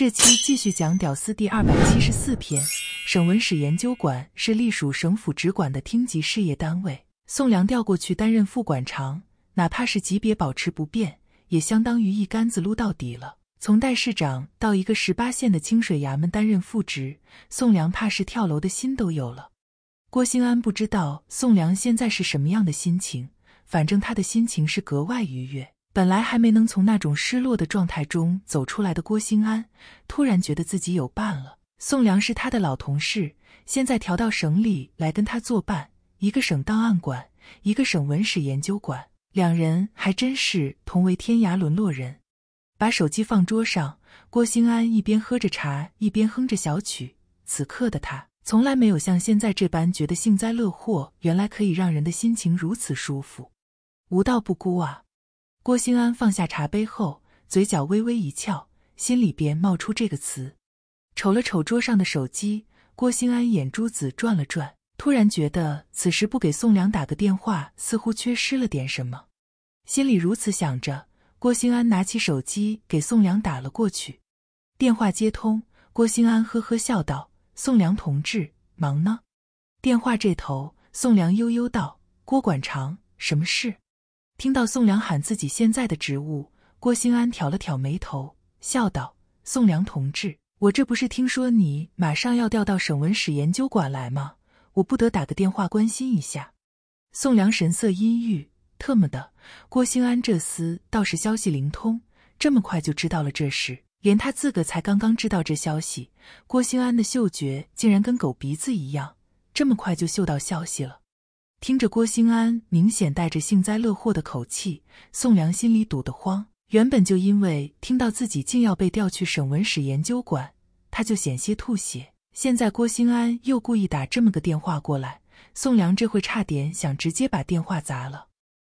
这期继续讲《屌丝》第二百七十四篇。省文史研究馆是隶属省府直管的厅级事业单位。宋良调过去担任副馆长，哪怕是级别保持不变，也相当于一竿子撸到底了。从代市长到一个十八线的清水衙门担任副职，宋良怕是跳楼的心都有了。郭兴安不知道宋良现在是什么样的心情，反正他的心情是格外愉悦。本来还没能从那种失落的状态中走出来的郭兴安，突然觉得自己有伴了。宋良是他的老同事，现在调到省里来跟他作伴。一个省档案馆，一个省文史研究馆，两人还真是同为天涯沦落人。把手机放桌上，郭兴安一边喝着茶，一边哼着小曲。此刻的他，从来没有像现在这般觉得幸灾乐祸，原来可以让人的心情如此舒服。无道不孤啊！郭新安放下茶杯后，嘴角微微一翘，心里边冒出这个词。瞅了瞅桌上的手机，郭新安眼珠子转了转，突然觉得此时不给宋良打个电话，似乎缺失了点什么。心里如此想着，郭新安拿起手机给宋良打了过去。电话接通，郭新安呵呵笑道：“宋良同志，忙呢？”电话这头，宋良悠悠道：“郭管长，什么事？”听到宋良喊自己现在的职务，郭兴安挑了挑眉头，笑道：“宋良同志，我这不是听说你马上要调到省文史研究馆来吗？我不得打个电话关心一下。”宋良神色阴郁：“特么的，郭兴安这厮倒是消息灵通，这么快就知道了这事。连他自个才刚刚知道这消息，郭兴安的嗅觉竟然跟狗鼻子一样，这么快就嗅到消息了。”听着郭兴安明显带着幸灾乐祸的口气，宋良心里堵得慌。原本就因为听到自己竟要被调去省文史研究馆，他就险些吐血。现在郭兴安又故意打这么个电话过来，宋良这会差点想直接把电话砸了。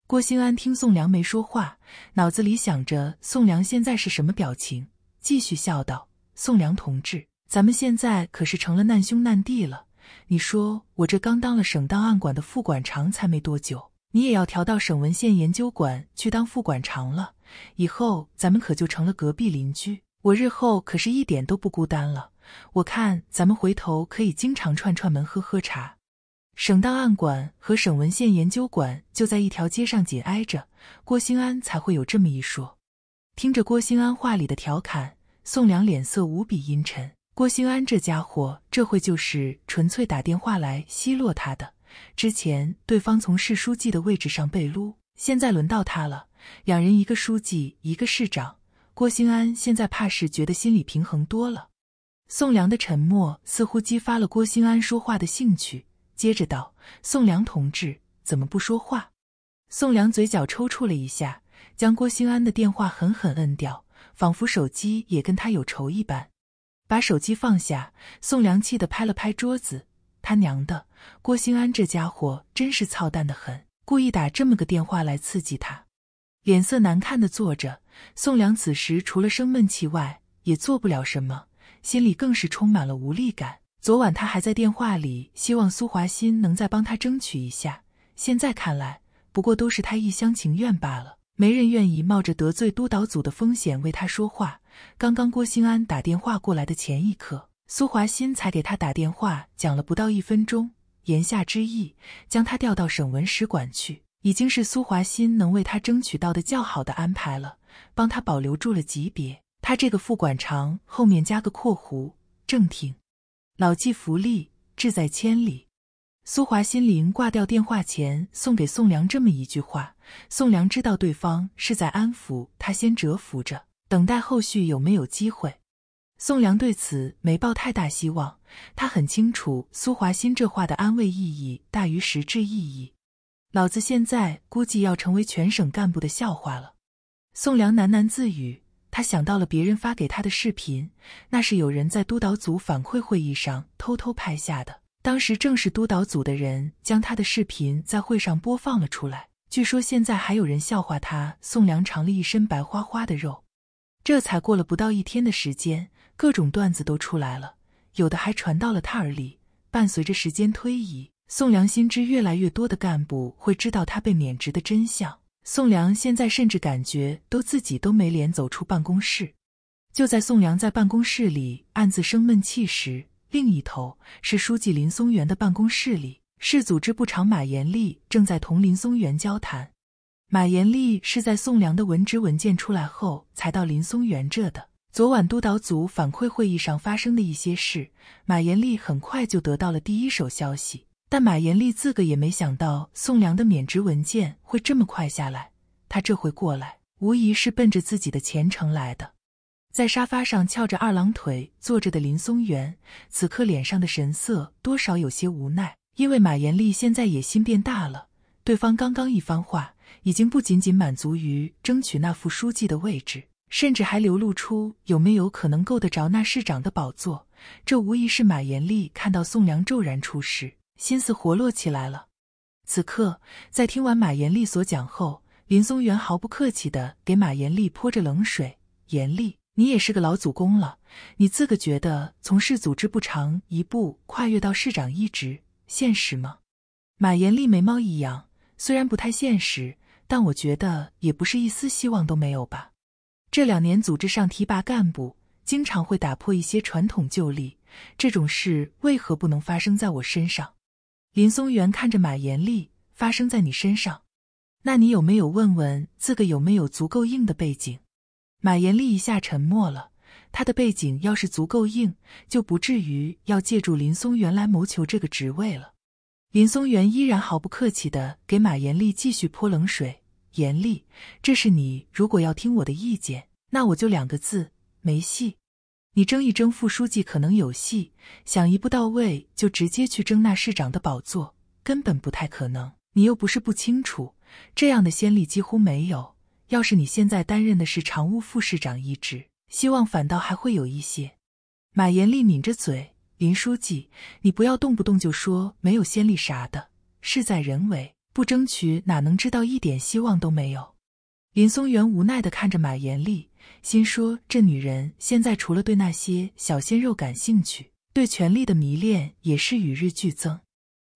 郭兴安听宋良没说话，脑子里想着宋良现在是什么表情，继续笑道：“宋良同志，咱们现在可是成了难兄难弟了。”你说我这刚当了省档案馆的副馆长才没多久，你也要调到省文献研究馆去当副馆长了，以后咱们可就成了隔壁邻居，我日后可是一点都不孤单了。我看咱们回头可以经常串串门喝喝茶。省档案馆和省文献研究馆就在一条街上紧挨着，郭兴安才会有这么一说。听着郭兴安话里的调侃，宋良脸色无比阴沉。郭兴安这家伙，这会就是纯粹打电话来奚落他的。之前对方从市书记的位置上被撸，现在轮到他了。两人一个书记，一个市长，郭兴安现在怕是觉得心里平衡多了。宋良的沉默似乎激发了郭兴安说话的兴趣，接着道：“宋良同志，怎么不说话？”宋良嘴角抽搐了一下，将郭兴安的电话狠狠摁掉，仿佛手机也跟他有仇一般。把手机放下，宋良气的拍了拍桌子。他娘的，郭新安这家伙真是操蛋的很，故意打这么个电话来刺激他。脸色难看的坐着，宋良此时除了生闷气外，也做不了什么，心里更是充满了无力感。昨晚他还在电话里希望苏华新能再帮他争取一下，现在看来，不过都是他一厢情愿罢了。没人愿意冒着得罪督导组的风险为他说话。刚刚郭新安打电话过来的前一刻，苏华新才给他打电话，讲了不到一分钟，言下之意将他调到省文史馆去，已经是苏华新能为他争取到的较好的安排了，帮他保留住了级别。他这个副馆长后面加个括弧，正厅，老骥伏枥，志在千里。苏华新灵挂掉电话前送给宋良这么一句话，宋良知道对方是在安抚他，先折服着。等待后续有没有机会？宋良对此没抱太大希望。他很清楚苏华新这话的安慰意义大于实质意义。老子现在估计要成为全省干部的笑话了。宋良喃喃自语。他想到了别人发给他的视频，那是有人在督导组反馈会议上偷偷拍下的。当时正是督导组的人将他的视频在会上播放了出来。据说现在还有人笑话他，宋良长了一身白花花的肉。这才过了不到一天的时间，各种段子都出来了，有的还传到了他耳里。伴随着时间推移，宋良心知越来越多的干部会知道他被免职的真相。宋良现在甚至感觉都自己都没脸走出办公室。就在宋良在办公室里暗自生闷气时，另一头是书记林松元的办公室里，是组织部长马延利正在同林松元交谈。马延丽是在宋良的文职文件出来后，才到林松元这的。昨晚督导组反馈会议上发生的一些事，马延丽很快就得到了第一手消息。但马延丽自个也没想到宋良的免职文件会这么快下来。他这回过来，无疑是奔着自己的前程来的。在沙发上翘着二郎腿坐着的林松元，此刻脸上的神色多少有些无奈，因为马延丽现在野心变大了。对方刚刚一番话。已经不仅仅满足于争取那副书记的位置，甚至还流露出有没有可能够得着那市长的宝座。这无疑是马延利看到宋良骤然出世，心思活络起来了。此刻，在听完马延利所讲后，林松元毫不客气地给马延利泼着冷水：“严厉，你也是个老祖宗了，你自个觉得从事组织不长，一步跨越到市长一职，现实吗？”马延利眉毛一扬，虽然不太现实。但我觉得也不是一丝希望都没有吧。这两年组织上提拔干部，经常会打破一些传统旧例，这种事为何不能发生在我身上？林松元看着马延利，发生在你身上，那你有没有问问自个有没有足够硬的背景？马延利一下沉默了。他的背景要是足够硬，就不至于要借助林松元来谋求这个职位了。林松元依然毫不客气地给马延利继续泼冷水。严厉。这是你。如果要听我的意见，那我就两个字：没戏。你争一争副书记可能有戏，想一步到位就直接去争那市长的宝座，根本不太可能。你又不是不清楚，这样的先例几乎没有。要是你现在担任的是常务副市长一职，希望反倒还会有一些。马严厉抿着嘴，林书记，你不要动不动就说没有先例啥的，事在人为。不争取哪能知道一点希望都没有？林松元无奈地看着马延丽，心说这女人现在除了对那些小鲜肉感兴趣，对权力的迷恋也是与日俱增。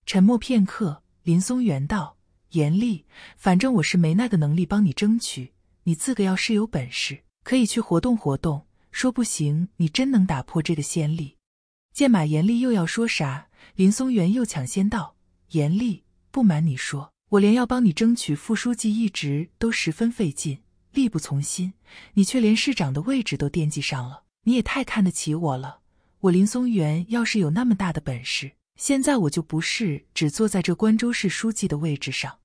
沉默片刻，林松元道：“延丽，反正我是没那个能力帮你争取，你自个要是有本事，可以去活动活动。说不行，你真能打破这个先例。”见马延丽又要说啥，林松元又抢先道：“延丽。”不瞒你说，我连要帮你争取副书记一职都十分费劲，力不从心。你却连市长的位置都惦记上了，你也太看得起我了。我林松元要是有那么大的本事，现在我就不是只坐在这关州市书记的位置上。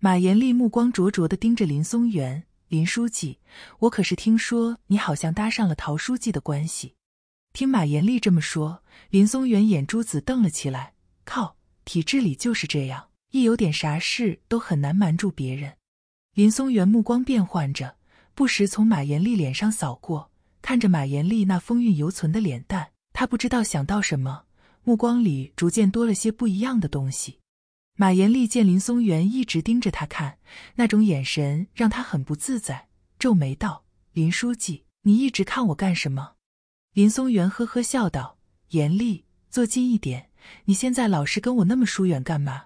马延丽目光灼灼的盯着林松元：“林书记，我可是听说你好像搭上了陶书记的关系。”听马延丽这么说，林松元眼珠子瞪了起来：“靠，体制里就是这样。”一有点啥事都很难瞒住别人。林松元目光变换着，不时从马艳丽脸上扫过，看着马艳丽那风韵犹存的脸蛋，他不知道想到什么，目光里逐渐多了些不一样的东西。马艳丽见林松元一直盯着他看，那种眼神让他很不自在，皱眉道：“林书记，你一直看我干什么？”林松元呵呵笑道：“严丽，坐近一点。你现在老是跟我那么疏远干嘛？”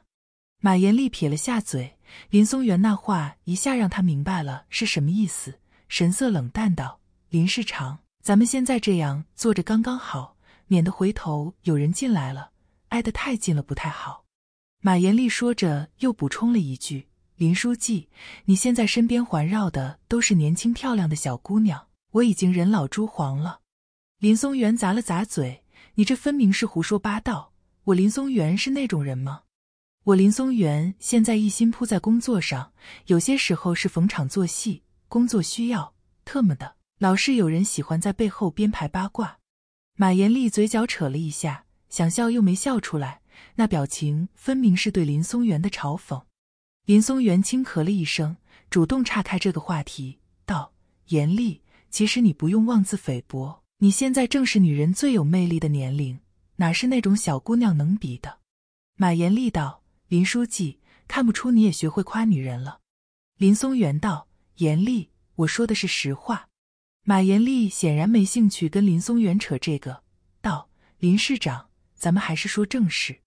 马延丽撇了下嘴，林松元那话一下让他明白了是什么意思，神色冷淡道：“林市长，咱们现在这样坐着刚刚好，免得回头有人进来了，挨得太近了不太好。”马延丽说着又补充了一句：“林书记，你现在身边环绕的都是年轻漂亮的小姑娘，我已经人老珠黄了。”林松元砸了砸嘴：“你这分明是胡说八道！我林松元是那种人吗？”我林松元现在一心扑在工作上，有些时候是逢场作戏。工作需要，特么的，老是有人喜欢在背后编排八卦。马艳丽嘴角扯了一下，想笑又没笑出来，那表情分明是对林松元的嘲讽。林松元轻咳了一声，主动岔开这个话题，道：“严丽，其实你不用妄自菲薄，你现在正是女人最有魅力的年龄，哪是那种小姑娘能比的？”马艳丽道。林书记，看不出你也学会夸女人了。”林松元道。严厉，我说的是实话。马严厉显然没兴趣跟林松元扯这个，道：“林市长，咱们还是说正事。”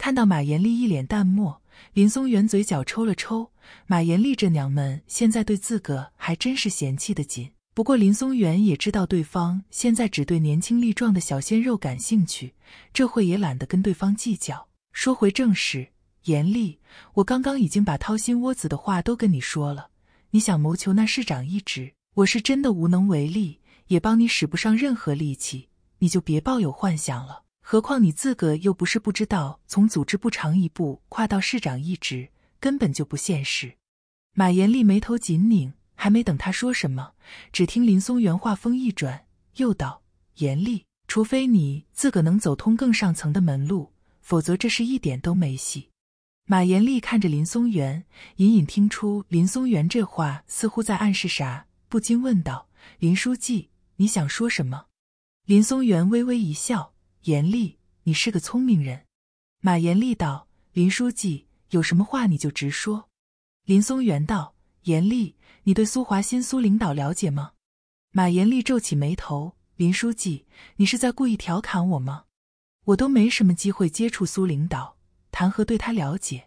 看到马严厉一脸淡漠，林松元嘴角抽了抽。马严厉这娘们现在对自个还真是嫌弃的紧。不过林松元也知道对方现在只对年轻力壮的小鲜肉感兴趣，这会也懒得跟对方计较。说回正事。严厉，我刚刚已经把掏心窝子的话都跟你说了。你想谋求那市长一职，我是真的无能为力，也帮你使不上任何力气。你就别抱有幻想了。何况你自个又不是不知道，从组织部长一步跨到市长一职，根本就不现实。马严立眉头紧拧，还没等他说什么，只听林松元话锋一转，又道：“严厉，除非你自个能走通更上层的门路，否则这是一点都没戏。”马延丽看着林松元，隐隐听出林松元这话似乎在暗示啥，不禁问道：“林书记，你想说什么？”林松元微微一笑：“严厉，你是个聪明人。”马延丽道：“林书记，有什么话你就直说。”林松元道：“严厉，你对苏华新苏领导了解吗？”马延丽皱起眉头：“林书记，你是在故意调侃我吗？我都没什么机会接触苏领导。”谈何对他了解？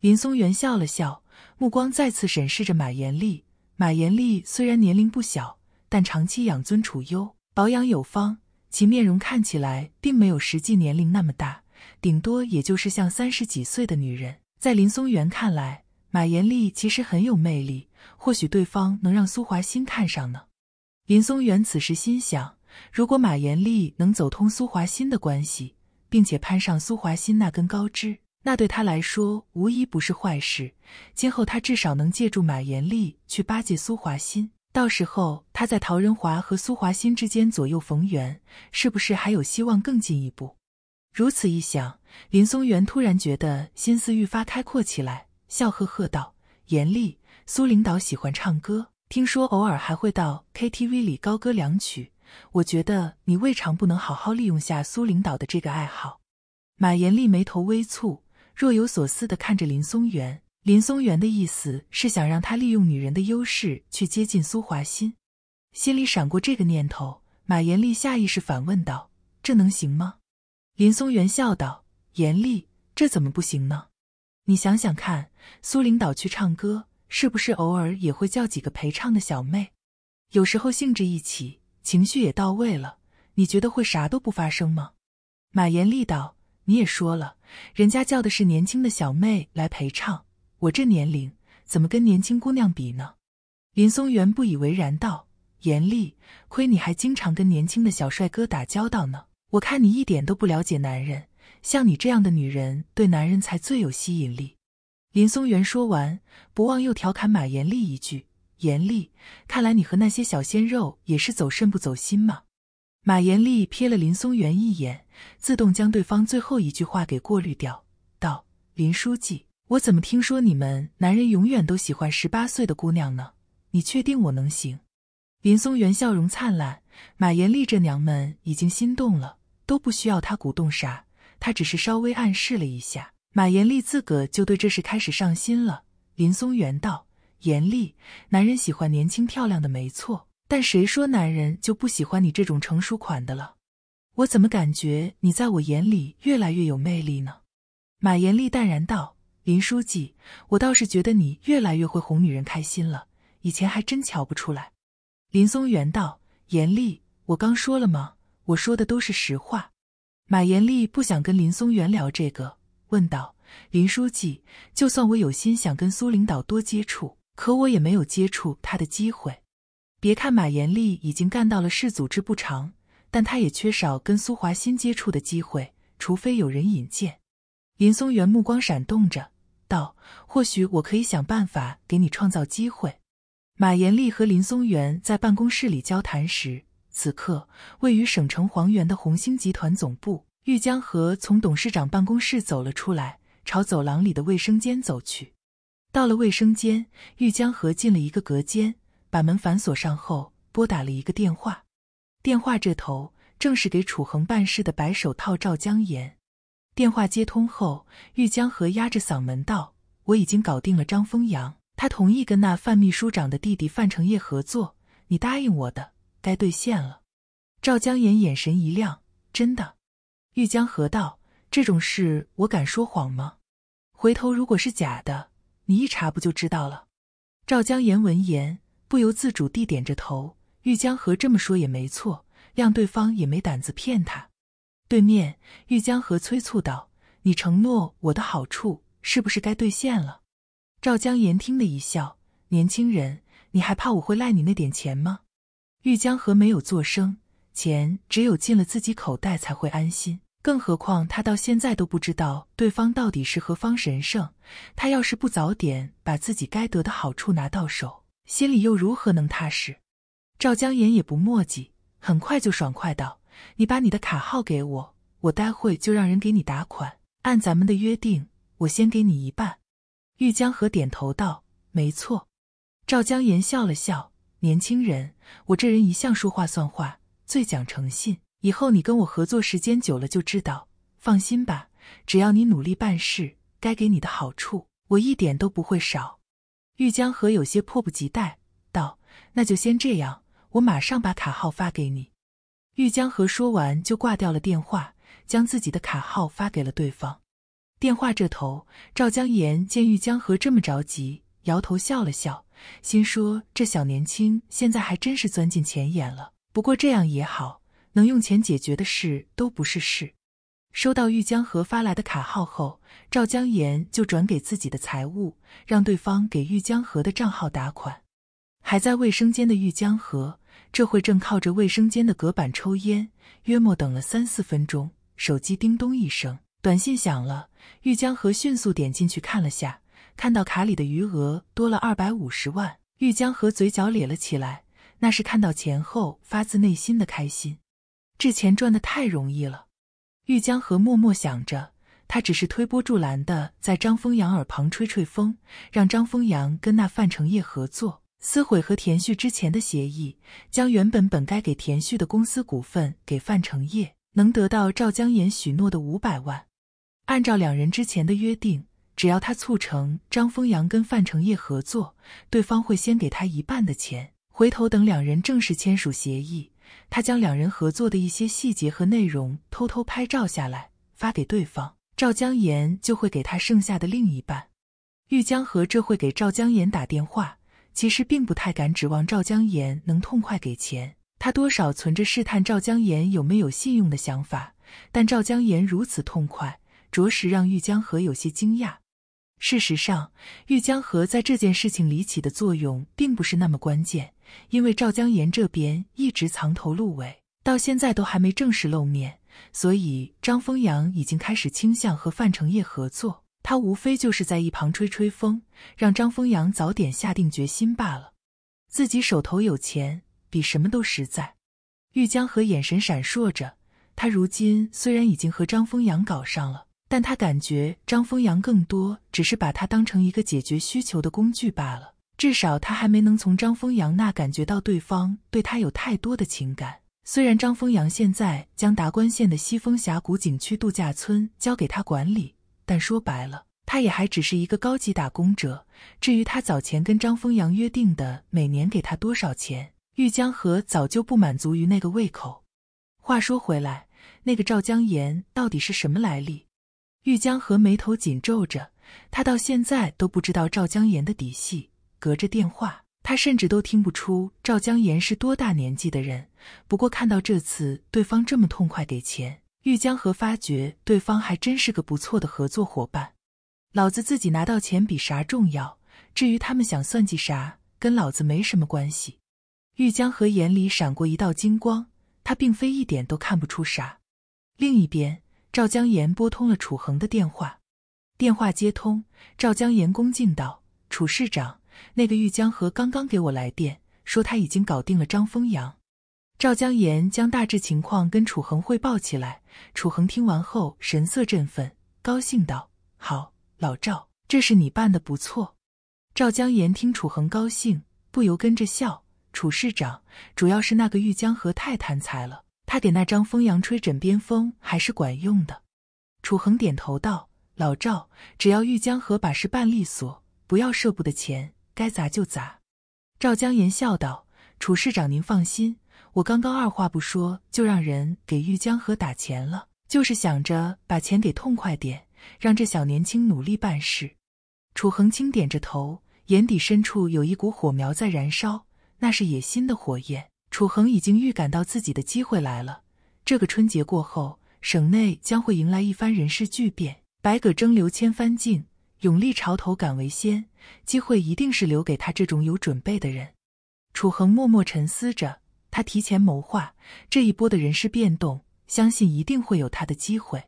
林松元笑了笑，目光再次审视着马艳丽。马艳丽虽然年龄不小，但长期养尊处优，保养有方，其面容看起来并没有实际年龄那么大，顶多也就是像三十几岁的女人。在林松元看来，马艳丽其实很有魅力，或许对方能让苏华新看上呢。林松元此时心想：如果马艳丽能走通苏华新的关系。并且攀上苏华新那根高枝，那对他来说无疑不是坏事。今后他至少能借助马延丽去巴结苏华新，到时候他在陶仁华和苏华新之间左右逢源，是不是还有希望更进一步？如此一想，林松元突然觉得心思愈发开阔起来，笑呵呵道：“严厉，苏领导喜欢唱歌，听说偶尔还会到 KTV 里高歌两曲。”我觉得你未尝不能好好利用下苏领导的这个爱好。马延立眉头微蹙，若有所思地看着林松元。林松元的意思是想让他利用女人的优势去接近苏华心。心里闪过这个念头，马延立下意识反问道：“这能行吗？”林松元笑道：“严厉，这怎么不行呢？你想想看，苏领导去唱歌，是不是偶尔也会叫几个陪唱的小妹？有时候兴致一起。”情绪也到位了，你觉得会啥都不发生吗？马严丽道：“你也说了，人家叫的是年轻的小妹来陪唱，我这年龄怎么跟年轻姑娘比呢？”林松元不以为然道：“严厉，亏你还经常跟年轻的小帅哥打交道呢，我看你一点都不了解男人，像你这样的女人对男人才最有吸引力。”林松元说完，不忘又调侃马严厉一句。严丽，看来你和那些小鲜肉也是走肾不走心嘛。马严丽瞥了林松元一眼，自动将对方最后一句话给过滤掉，道：“林书记，我怎么听说你们男人永远都喜欢十八岁的姑娘呢？你确定我能行？”林松元笑容灿烂。马严丽这娘们已经心动了，都不需要他鼓动啥，他只是稍微暗示了一下，马严丽自个就对这事开始上心了。林松元道。严厉。男人喜欢年轻漂亮的没错，但谁说男人就不喜欢你这种成熟款的了？我怎么感觉你在我眼里越来越有魅力呢？马严丽淡然道：“林书记，我倒是觉得你越来越会哄女人开心了，以前还真瞧不出来。”林松元道：“严厉，我刚说了吗？我说的都是实话。”马严丽不想跟林松元聊这个，问道：“林书记，就算我有心想跟苏领导多接触。”可我也没有接触他的机会。别看马延利已经干到了市组织部长，但他也缺少跟苏华新接触的机会，除非有人引荐。林松元目光闪动着道：“或许我可以想办法给你创造机会。”马延利和林松元在办公室里交谈时，此刻位于省城黄原的红星集团总部，玉江河从董事长办公室走了出来，朝走廊里的卫生间走去。到了卫生间，玉江河进了一个隔间，把门反锁上后，拨打了一个电话。电话这头正是给楚恒办事的白手套赵江岩。电话接通后，玉江河压着嗓门道：“我已经搞定了张丰阳，他同意跟那范秘书长的弟弟范成业合作。你答应我的，该兑现了。”赵江岩眼神一亮：“真的？”玉江河道：“这种事我敢说谎吗？回头如果是假的。”你一查不就知道了？赵江岩闻言不由自主地点着头。玉江河这么说也没错，谅对方也没胆子骗他。对面玉江河催促道：“你承诺我的好处，是不是该兑现了？”赵江岩听的一笑：“年轻人，你还怕我会赖你那点钱吗？”玉江河没有作声，钱只有进了自己口袋才会安心。更何况他到现在都不知道对方到底是何方神圣，他要是不早点把自己该得的好处拿到手，心里又如何能踏实？赵江岩也不墨迹，很快就爽快道：“你把你的卡号给我，我待会就让人给你打款。按咱们的约定，我先给你一半。”玉江河点头道：“没错。”赵江岩笑了笑：“年轻人，我这人一向说话算话，最讲诚信。”以后你跟我合作时间久了就知道，放心吧，只要你努力办事，该给你的好处我一点都不会少。玉江河有些迫不及待道：“那就先这样，我马上把卡号发给你。”玉江河说完就挂掉了电话，将自己的卡号发给了对方。电话这头，赵江岩见玉江河这么着急，摇头笑了笑，心说这小年轻现在还真是钻进钱眼了。不过这样也好。能用钱解决的事都不是事。收到玉江河发来的卡号后，赵江岩就转给自己的财务，让对方给玉江河的账号打款。还在卫生间的玉江河，这会正靠着卫生间的隔板抽烟，约莫等了三四分钟，手机叮咚一声，短信响了。玉江河迅速点进去看了下，看到卡里的余额多了二百五十万，玉江河嘴角咧了起来，那是看到钱后发自内心的开心。这钱赚得太容易了，玉江河默默想着。他只是推波助澜的在张丰阳耳旁吹吹风，让张丰阳跟那范成业合作，撕毁和田旭之前的协议，将原本本该给田旭的公司股份给范成业，能得到赵江岩许诺的五百万。按照两人之前的约定，只要他促成张丰阳跟范成业合作，对方会先给他一半的钱，回头等两人正式签署协议。他将两人合作的一些细节和内容偷偷拍照下来，发给对方。赵江岩就会给他剩下的另一半。玉江河这会给赵江岩打电话，其实并不太敢指望赵江岩能痛快给钱，他多少存着试探赵江岩有没有信用的想法。但赵江岩如此痛快，着实让玉江河有些惊讶。事实上，玉江河在这件事情里起的作用并不是那么关键。因为赵江岩这边一直藏头露尾，到现在都还没正式露面，所以张丰阳已经开始倾向和范成业合作。他无非就是在一旁吹吹风，让张丰阳早点下定决心罢了。自己手头有钱，比什么都实在。玉江河眼神闪烁着，他如今虽然已经和张丰阳搞上了，但他感觉张丰阳更多只是把他当成一个解决需求的工具罢了。至少他还没能从张丰阳那感觉到对方对他有太多的情感。虽然张丰阳现在将达官县的西风峡谷景区度假村交给他管理，但说白了，他也还只是一个高级打工者。至于他早前跟张丰阳约定的每年给他多少钱，玉江河早就不满足于那个胃口。话说回来，那个赵江岩到底是什么来历？玉江河眉头紧皱着，他到现在都不知道赵江岩的底细。隔着电话，他甚至都听不出赵江岩是多大年纪的人。不过看到这次对方这么痛快给钱，玉江河发觉对方还真是个不错的合作伙伴。老子自己拿到钱比啥重要，至于他们想算计啥，跟老子没什么关系。玉江河眼里闪过一道金光，他并非一点都看不出啥。另一边，赵江岩拨通了楚恒的电话，电话接通，赵江岩恭敬道：“楚市长。”那个玉江河刚刚给我来电，说他已经搞定了张丰阳。赵江岩将大致情况跟楚恒汇报起来，楚恒听完后神色振奋，高兴道：“好，老赵，这是你办的不错。”赵江岩听楚恒高兴，不由跟着笑。楚市长主要是那个玉江河太贪财了，他给那张丰阳吹枕边风还是管用的。楚恒点头道：“老赵，只要玉江河把事办利索，不要舍不得钱。”该砸就砸，赵江岩笑道：“楚市长，您放心，我刚刚二话不说就让人给玉江河打钱了，就是想着把钱给痛快点，让这小年轻努力办事。”楚恒清点着头，眼底深处有一股火苗在燃烧，那是野心的火焰。楚恒已经预感到自己的机会来了。这个春节过后，省内将会迎来一番人事巨变。百舸争流，千帆竞。勇立潮头，敢为先，机会一定是留给他这种有准备的人。楚恒默默沉思着，他提前谋划这一波的人事变动，相信一定会有他的机会。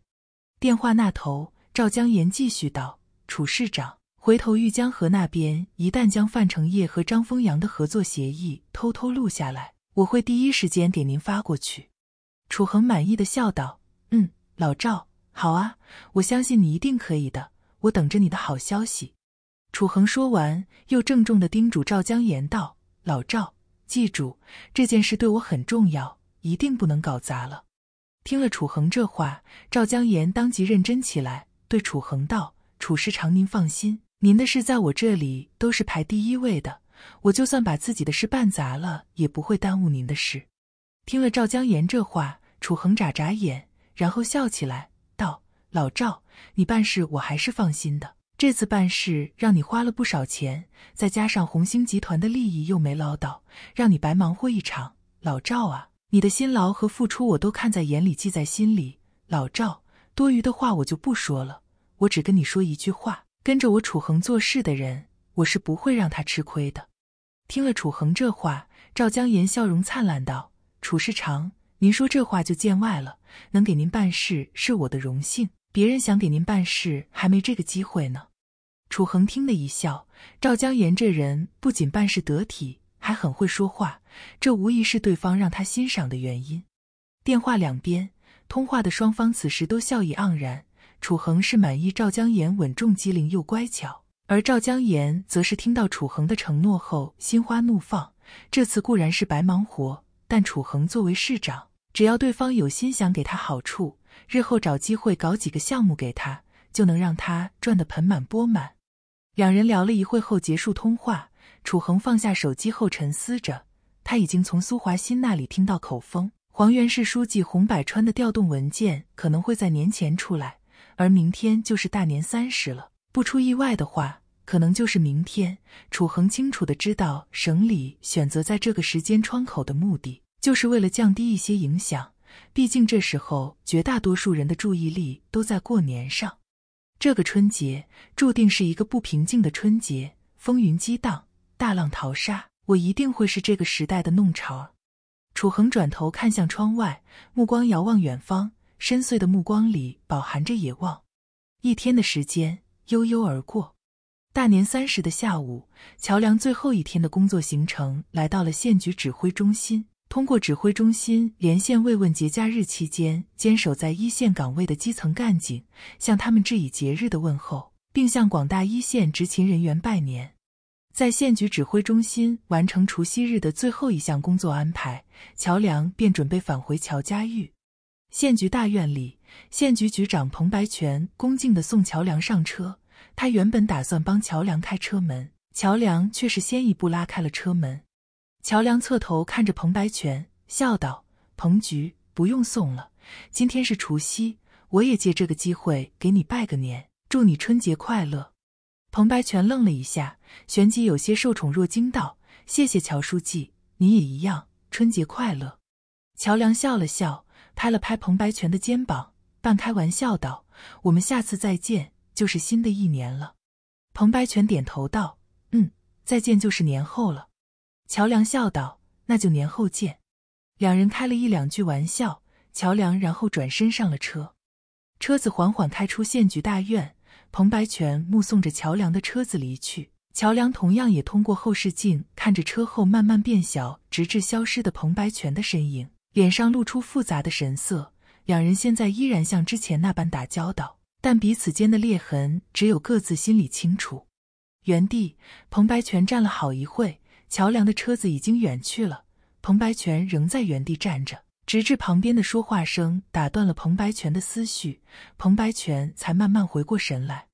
电话那头，赵江岩继续道：“楚市长，回头玉江河那边一旦将范成业和张丰阳的合作协议偷偷录下来，我会第一时间给您发过去。”楚恒满意的笑道：“嗯，老赵，好啊，我相信你一定可以的。”我等着你的好消息。”楚恒说完，又郑重的叮嘱赵江岩道：“老赵，记住这件事对我很重要，一定不能搞砸了。”听了楚恒这话，赵江岩当即认真起来，对楚恒道：“楚师长，您放心，您的事在我这里都是排第一位的，我就算把自己的事办砸了，也不会耽误您的事。”听了赵江岩这话，楚恒眨眨眼，然后笑起来。老赵，你办事我还是放心的。这次办事让你花了不少钱，再加上红星集团的利益又没捞到，让你白忙活一场。老赵啊，你的辛劳和付出我都看在眼里，记在心里。老赵，多余的话我就不说了，我只跟你说一句话：跟着我楚恒做事的人，我是不会让他吃亏的。听了楚恒这话，赵江岩笑容灿烂道：“楚世长，您说这话就见外了。能给您办事是我的荣幸。”别人想给您办事，还没这个机会呢。楚恒听的一笑，赵江岩这人不仅办事得体，还很会说话，这无疑是对方让他欣赏的原因。电话两边通话的双方此时都笑意盎然。楚恒是满意赵江岩稳重、机灵又乖巧，而赵江岩则是听到楚恒的承诺后心花怒放。这次固然是白忙活，但楚恒作为市长，只要对方有心想给他好处。日后找机会搞几个项目给他，就能让他赚得盆满钵满。两人聊了一会后结束通话。楚恒放下手机后沉思着，他已经从苏华新那里听到口风，黄原市书记洪百川的调动文件可能会在年前出来，而明天就是大年三十了。不出意外的话，可能就是明天。楚恒清楚的知道，省里选择在这个时间窗口的目的，就是为了降低一些影响。毕竟这时候，绝大多数人的注意力都在过年上。这个春节注定是一个不平静的春节，风云激荡，大浪淘沙。我一定会是这个时代的弄潮。楚恒转头看向窗外，目光遥望远方，深邃的目光里饱含着野望。一天的时间悠悠而过，大年三十的下午，乔梁最后一天的工作行程来到了县局指挥中心。通过指挥中心连线慰问，节假日期间坚守在一线岗位的基层干警，向他们致以节日的问候，并向广大一线执勤人员拜年。在县局指挥中心完成除夕日的最后一项工作安排，乔梁便准备返回乔家峪。县局大院里，县局局长彭白泉恭敬地送乔梁上车。他原本打算帮乔梁开车门，乔梁却是先一步拉开了车门。乔梁侧头看着彭白泉，笑道：“彭局，不用送了。今天是除夕，我也借这个机会给你拜个年，祝你春节快乐。”彭白泉愣了一下，旋即有些受宠若惊道：“谢谢乔书记，你也一样，春节快乐。”乔梁笑了笑，拍了拍彭白泉的肩膀，半开玩笑道：“我们下次再见，就是新的一年了。”彭白泉点头道：“嗯，再见就是年后了。”乔梁笑道：“那就年后见。”两人开了一两句玩笑，乔梁然后转身上了车，车子缓缓开出县局大院。彭白泉目送着乔梁的车子离去，乔梁同样也通过后视镜看着车后慢慢变小，直至消失的彭白泉的身影，脸上露出复杂的神色。两人现在依然像之前那般打交道，但彼此间的裂痕只有各自心里清楚。原地，彭白泉站了好一会。乔梁的车子已经远去了，彭白泉仍在原地站着，直至旁边的说话声打断了彭白泉的思绪，彭白泉才慢慢回过神来。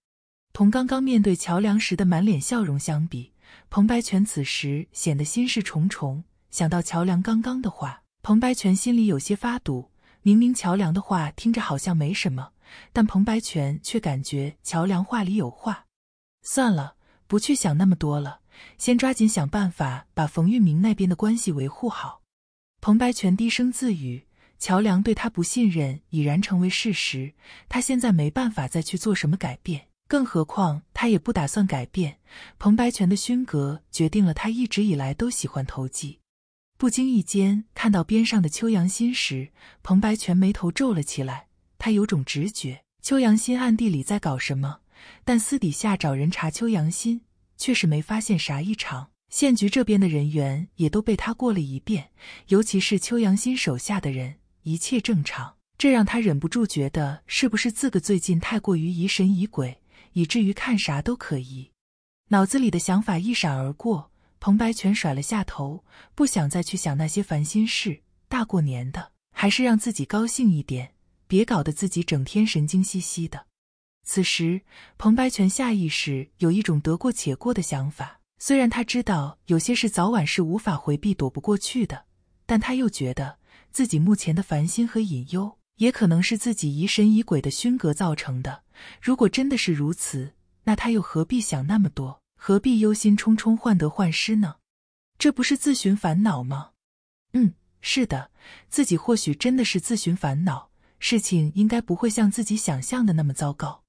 同刚刚面对乔梁时的满脸笑容相比，彭白泉此时显得心事重重。想到乔梁刚刚的话，彭白泉心里有些发堵。明明乔梁的话听着好像没什么，但彭白泉却感觉乔梁话里有话。算了，不去想那么多了。先抓紧想办法把冯玉明那边的关系维护好。彭白泉低声自语：“乔梁对他不信任已然成为事实，他现在没办法再去做什么改变，更何况他也不打算改变。”彭白泉的勋格决定了他一直以来都喜欢投机。不经意间看到边上的邱阳新时，彭白泉眉头皱了起来。他有种直觉，邱阳新暗地里在搞什么，但私底下找人查邱阳新。却是没发现啥异常，县局这边的人员也都被他过了一遍，尤其是邱阳新手下的人，一切正常。这让他忍不住觉得，是不是自个最近太过于疑神疑鬼，以至于看啥都可疑？脑子里的想法一闪而过，彭白泉甩了下头，不想再去想那些烦心事。大过年的，还是让自己高兴一点，别搞得自己整天神经兮兮的。此时，彭白泉下意识有一种得过且过的想法。虽然他知道有些事早晚是无法回避、躲不过去的，但他又觉得自己目前的烦心和隐忧，也可能是自己疑神疑鬼的熏格造成的。如果真的是如此，那他又何必想那么多，何必忧心忡忡、患得患失呢？这不是自寻烦恼吗？嗯，是的，自己或许真的是自寻烦恼。事情应该不会像自己想象的那么糟糕。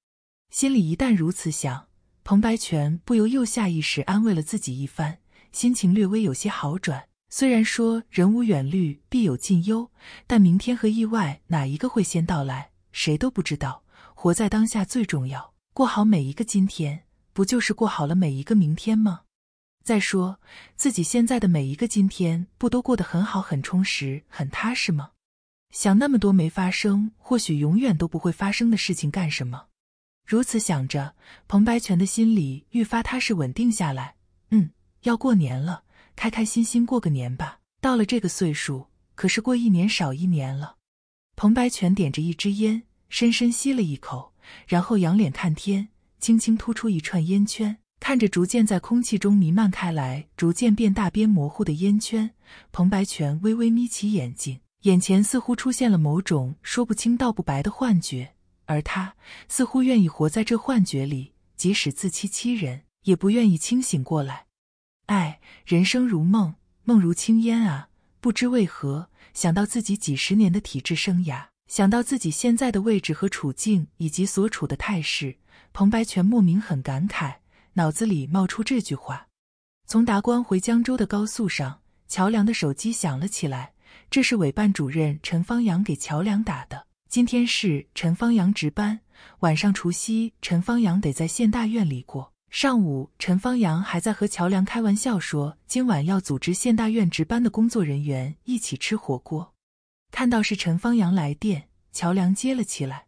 心里一旦如此想，彭白泉不由又下意识安慰了自己一番，心情略微有些好转。虽然说人无远虑，必有近忧，但明天和意外哪一个会先到来？谁都不知道。活在当下最重要，过好每一个今天，不就是过好了每一个明天吗？再说自己现在的每一个今天，不都过得很好、很充实、很踏实吗？想那么多没发生，或许永远都不会发生的事情干什么？如此想着，彭白泉的心里愈发踏实稳定下来。嗯，要过年了，开开心心过个年吧。到了这个岁数，可是过一年少一年了。彭白泉点着一支烟，深深吸了一口，然后仰脸看天，轻轻吐出一串烟圈。看着逐渐在空气中弥漫开来，逐渐变大、变模糊的烟圈，彭白泉微微眯起眼睛，眼前似乎出现了某种说不清道不白的幻觉。而他似乎愿意活在这幻觉里，即使自欺欺人，也不愿意清醒过来。唉，人生如梦，梦如青烟啊！不知为何，想到自己几十年的体制生涯，想到自己现在的位置和处境，以及所处的态势，彭白泉莫名很感慨，脑子里冒出这句话。从达官回江州的高速上，乔梁的手机响了起来，这是委办主任陈方阳给乔梁打的。今天是陈方阳值班，晚上除夕，陈方阳得在县大院里过。上午，陈方阳还在和乔梁开玩笑说，今晚要组织县大院值班的工作人员一起吃火锅。看到是陈方阳来电，乔梁接了起来。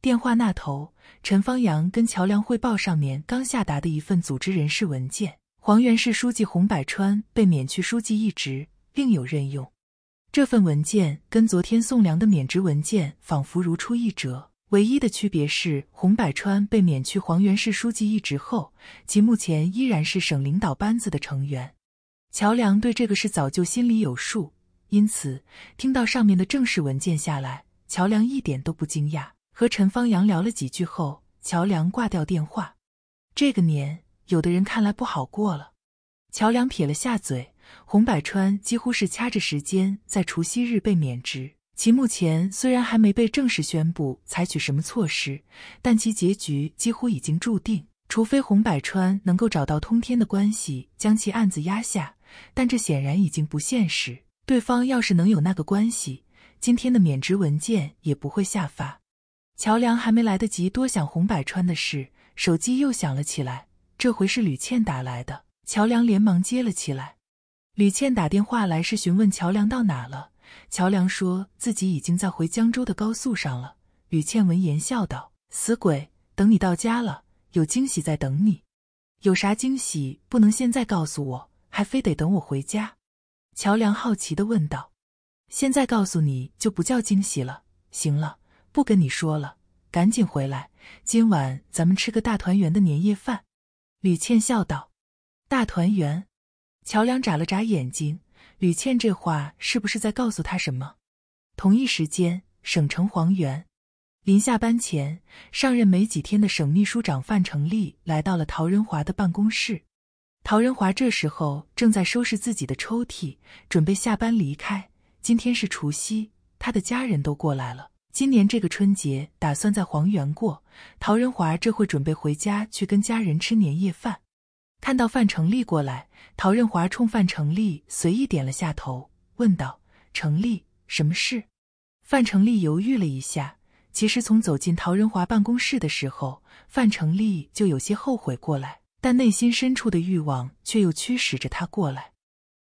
电话那头，陈方阳跟乔梁汇报上面刚下达的一份组织人事文件：黄原市书记洪百川被免去书记一职，另有任用。这份文件跟昨天宋良的免职文件仿佛如出一辙，唯一的区别是洪百川被免去黄原市书记一职后，其目前依然是省领导班子的成员。乔梁对这个事早就心里有数，因此听到上面的正式文件下来，乔梁一点都不惊讶。和陈方阳聊了几句后，乔梁挂掉电话。这个年，有的人看来不好过了。乔梁撇了下嘴。洪百川几乎是掐着时间在除夕日被免职，其目前虽然还没被正式宣布采取什么措施，但其结局几乎已经注定。除非洪百川能够找到通天的关系将其案子压下，但这显然已经不现实。对方要是能有那个关系，今天的免职文件也不会下发。乔梁还没来得及多想洪百川的事，手机又响了起来，这回是吕倩打来的。乔梁连忙接了起来。吕倩打电话来，是询问乔梁到哪了。乔梁说自己已经在回江州的高速上了。吕倩闻言笑道：“死鬼，等你到家了，有惊喜在等你。有啥惊喜不能现在告诉我，还非得等我回家？”乔梁好奇地问道：“现在告诉你就不叫惊喜了？行了，不跟你说了，赶紧回来，今晚咱们吃个大团圆的年夜饭。”吕倩笑道：“大团圆。”乔梁眨了眨眼睛，吕倩这话是不是在告诉他什么？同一时间，省城黄原，临下班前，上任没几天的省秘书长范成利来到了陶仁华的办公室。陶仁华这时候正在收拾自己的抽屉，准备下班离开。今天是除夕，他的家人都过来了，今年这个春节打算在黄原过。陶仁华这会准备回家去跟家人吃年夜饭。看到范成立过来，陶仁华冲范成立随意点了下头，问道：“成立，什么事？”范成立犹豫了一下，其实从走进陶仁华办公室的时候，范成立就有些后悔过来，但内心深处的欲望却又驱使着他过来。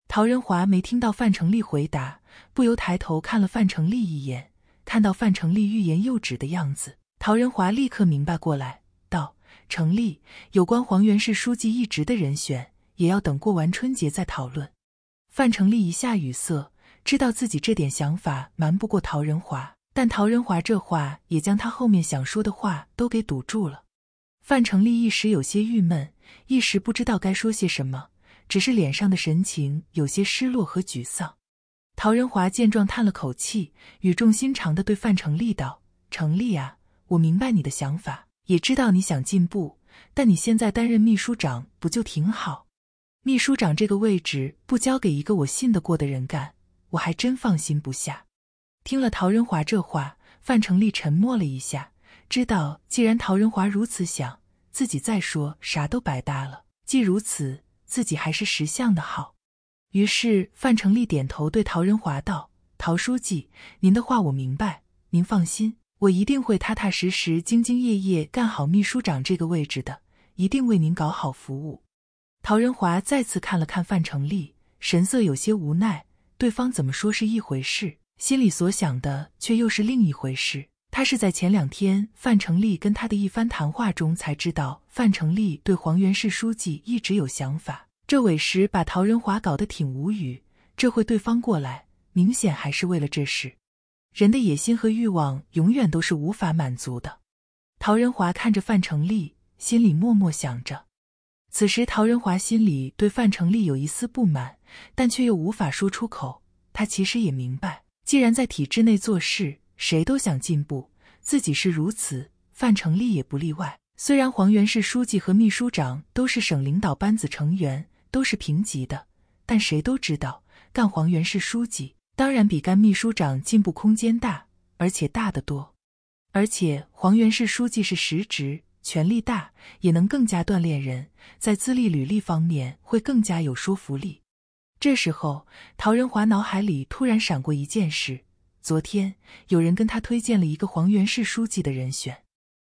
陶仁华没听到范成立回答，不由抬头看了范成立一眼，看到范成立欲言又止的样子，陶仁华立刻明白过来。成立有关黄元氏书记一职的人选，也要等过完春节再讨论。范成立一下语塞，知道自己这点想法瞒不过陶仁华，但陶仁华这话也将他后面想说的话都给堵住了。范成立一时有些郁闷，一时不知道该说些什么，只是脸上的神情有些失落和沮丧。陶仁华见状，叹了口气，语重心长地对范成立道：“成立啊，我明白你的想法。”也知道你想进步，但你现在担任秘书长不就挺好？秘书长这个位置不交给一个我信得过的人干，我还真放心不下。听了陶仁华这话，范成利沉默了一下，知道既然陶仁华如此想，自己再说啥都白搭了。既如此，自己还是识相的好。于是范成利点头，对陶仁华道：“陶书记，您的话我明白，您放心。”我一定会踏踏实实、兢兢业业干好秘书长这个位置的，一定为您搞好服务。陶仁华再次看了看范成利，神色有些无奈。对方怎么说是一回事，心里所想的却又是另一回事。他是在前两天范成利跟他的一番谈话中才知道，范成利对黄元氏书记一直有想法，这委实把陶仁华搞得挺无语。这会对方过来，明显还是为了这事。人的野心和欲望永远都是无法满足的。陶仁华看着范成立，心里默默想着。此时，陶仁华心里对范成立有一丝不满，但却又无法说出口。他其实也明白，既然在体制内做事，谁都想进步，自己是如此，范成立也不例外。虽然黄原市书记和秘书长都是省领导班子成员，都是平级的，但谁都知道，干黄原市书记。当然比干秘书长进步空间大，而且大得多。而且黄元士书记是实职，权力大，也能更加锻炼人，在资历履历方面会更加有说服力。这时候，陶仁华脑海里突然闪过一件事：昨天有人跟他推荐了一个黄元士书记的人选。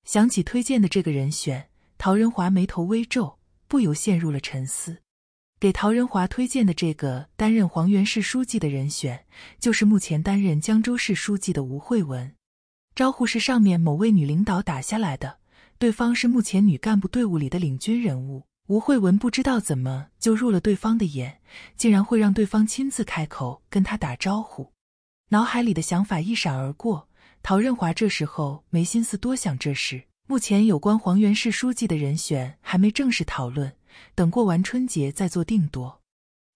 想起推荐的这个人选，陶仁华眉头微皱，不由陷入了沉思。给陶仁华推荐的这个担任黄原市书记的人选，就是目前担任江州市书记的吴慧文。招呼是上面某位女领导打下来的，对方是目前女干部队伍里的领军人物。吴慧文不知道怎么就入了对方的眼，竟然会让对方亲自开口跟他打招呼。脑海里的想法一闪而过，陶仁华这时候没心思多想这事。目前有关黄原市书记的人选还没正式讨论。等过完春节再做定夺，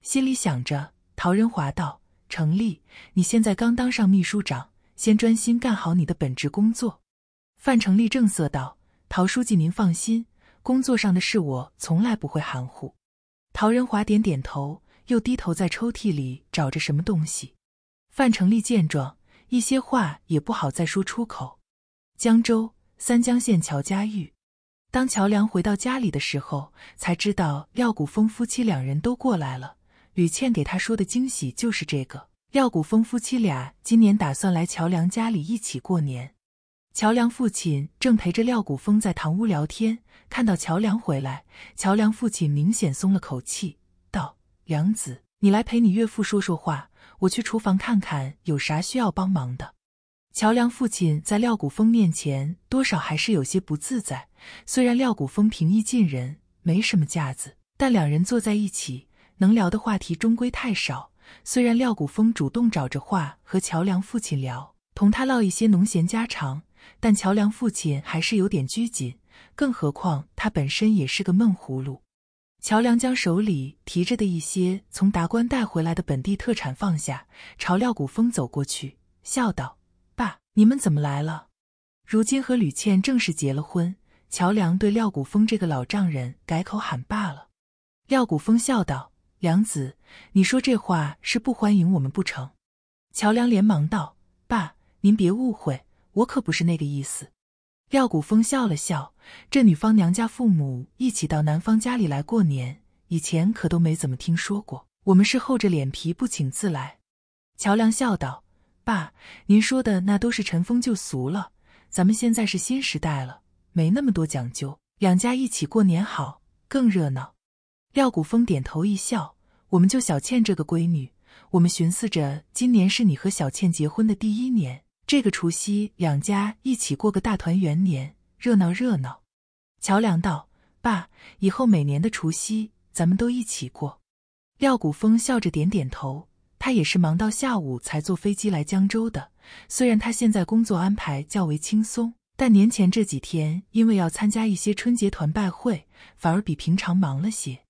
心里想着。陶仁华道：“程立，你现在刚当上秘书长，先专心干好你的本职工作。”范成立正色道：“陶书记，您放心，工作上的事我从来不会含糊。”陶仁华点点头，又低头在抽屉里找着什么东西。范成立见状，一些话也不好再说出口。江州三江县乔家峪。当乔梁回到家里的时候，才知道廖古峰夫妻两人都过来了。吕倩给他说的惊喜就是这个。廖古峰夫妻俩今年打算来乔梁家里一起过年。乔梁父亲正陪着廖古峰在堂屋聊天，看到乔梁回来，乔梁父亲明显松了口气，道：“梁子，你来陪你岳父说说话，我去厨房看看有啥需要帮忙的。”乔梁父亲在廖古峰面前多少还是有些不自在。虽然廖谷峰平易近人，没什么架子，但两人坐在一起，能聊的话题终归太少。虽然廖谷峰主动找着话和乔梁父亲聊，同他唠一些农闲家常，但乔梁父亲还是有点拘谨，更何况他本身也是个闷葫芦。乔梁将手里提着的一些从达官带回来的本地特产放下，朝廖谷峰走过去，笑道：“爸，你们怎么来了？如今和吕倩正式结了婚。”乔梁对廖古风这个老丈人改口喊爸了。廖古风笑道：“梁子，你说这话是不欢迎我们不成？”乔梁连忙道：“爸，您别误会，我可不是那个意思。”廖古风笑了笑：“这女方娘家父母一起到男方家里来过年，以前可都没怎么听说过。我们是厚着脸皮不请自来。”乔梁笑道：“爸，您说的那都是陈风旧俗了，咱们现在是新时代了。”没那么多讲究，两家一起过年好，更热闹。廖古风点头一笑：“我们就小倩这个闺女，我们寻思着，今年是你和小倩结婚的第一年，这个除夕两家一起过个大团圆年，热闹热闹。”乔梁道：“爸，以后每年的除夕咱们都一起过。”廖古风笑着点点头。他也是忙到下午才坐飞机来江州的，虽然他现在工作安排较为轻松。但年前这几天，因为要参加一些春节团拜会，反而比平常忙了些。